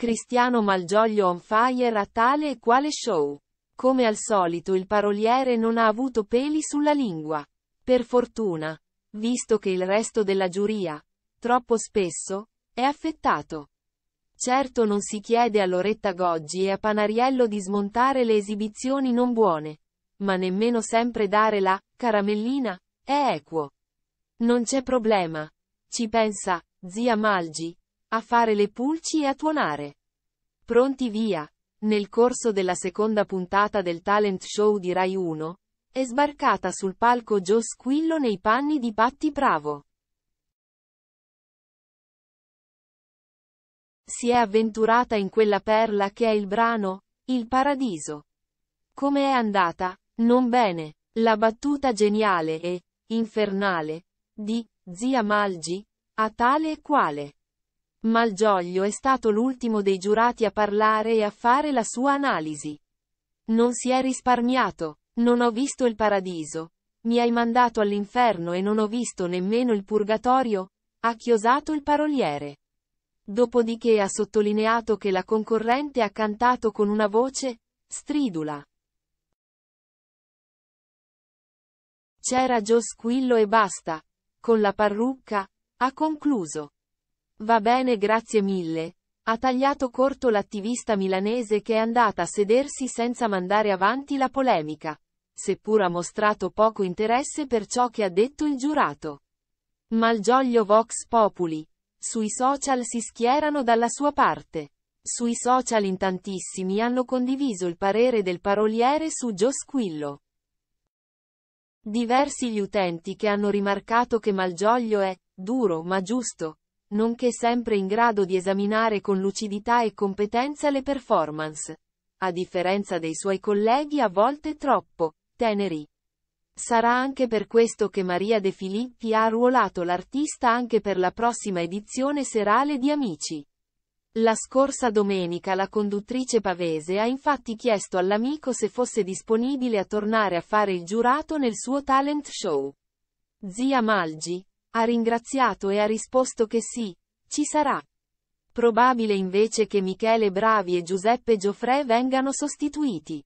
Cristiano Malgioglio on fire a tale e quale show. Come al solito il paroliere non ha avuto peli sulla lingua. Per fortuna. Visto che il resto della giuria, troppo spesso, è affettato. Certo non si chiede a Loretta Goggi e a Panariello di smontare le esibizioni non buone, ma nemmeno sempre dare la caramellina, è equo. Non c'è problema. Ci pensa, zia Malgi, a fare le pulci e a tuonare. Pronti via. Nel corso della seconda puntata del talent show di Rai 1, è sbarcata sul palco Joe Squillo nei panni di Patti Bravo. Si è avventurata in quella perla che è il brano, Il Paradiso. Come è andata? Non bene. La battuta geniale e infernale di Zia Malgi, a tale e quale. Malgioglio è stato l'ultimo dei giurati a parlare e a fare la sua analisi. Non si è risparmiato. Non ho visto il paradiso. Mi hai mandato all'inferno e non ho visto nemmeno il purgatorio, ha chiosato il paroliere. Dopodiché ha sottolineato che la concorrente ha cantato con una voce, stridula. C'era Joe Squillo e basta. Con la parrucca, ha concluso. Va bene grazie mille. Ha tagliato corto l'attivista milanese che è andata a sedersi senza mandare avanti la polemica, seppur ha mostrato poco interesse per ciò che ha detto il giurato. Malgioglio Vox Populi. Sui social si schierano dalla sua parte. Sui social in tantissimi hanno condiviso il parere del paroliere su Gio Squillo. Diversi gli utenti che hanno rimarcato che Malgioglio è duro ma giusto, nonché sempre in grado di esaminare con lucidità e competenza le performance. A differenza dei suoi colleghi a volte troppo teneri. Sarà anche per questo che Maria De Filippi ha ruolato l'artista anche per la prossima edizione serale di Amici. La scorsa domenica la conduttrice pavese ha infatti chiesto all'amico se fosse disponibile a tornare a fare il giurato nel suo talent show. Zia Malgi, ha ringraziato e ha risposto che sì, ci sarà. Probabile invece che Michele Bravi e Giuseppe Gioffre vengano sostituiti.